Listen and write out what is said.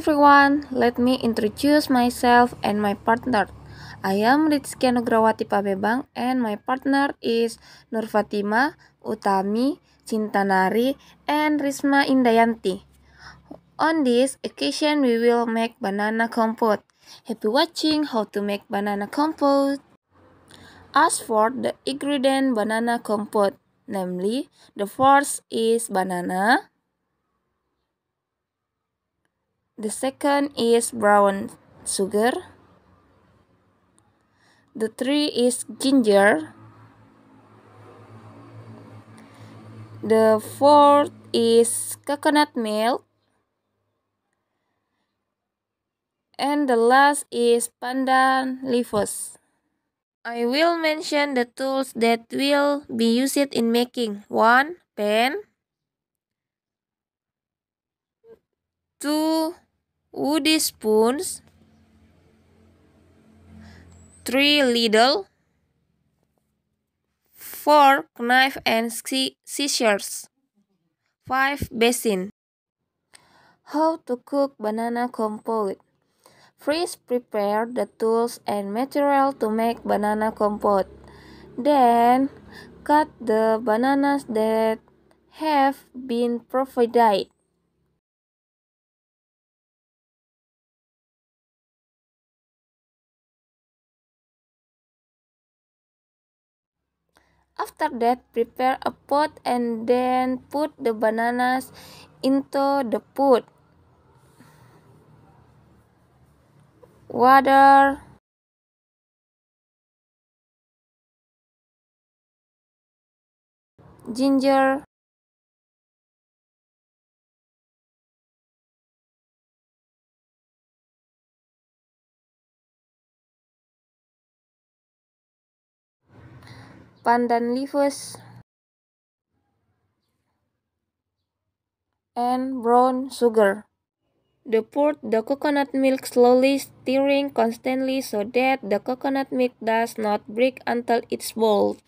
everyone, let me introduce myself and my partner. I am Rizky Nugrawati Pabebang and my partner is Nur Fatima, Utami, Cintanari, and Risma Indayanti. On this occasion, we will make banana compote. Happy watching how to make banana compote. As for the ingredient banana compote, namely the first is banana, The second is brown sugar. The three is ginger. The fourth is coconut milk. And the last is pandan leaves. I will mention the tools that will be used in making. 1. pan, 2 woody spoons, three ladle, fork, knife, and scissors, five basin. How to cook banana compote. First prepare the tools and material to make banana compote. Then cut the bananas that have been provided. After that, prepare a pot and then put the bananas into the pot. Water. Ginger. pandan leaves, and brown sugar. They poured the coconut milk slowly, stirring constantly so that the coconut milk does not break until it's boiled.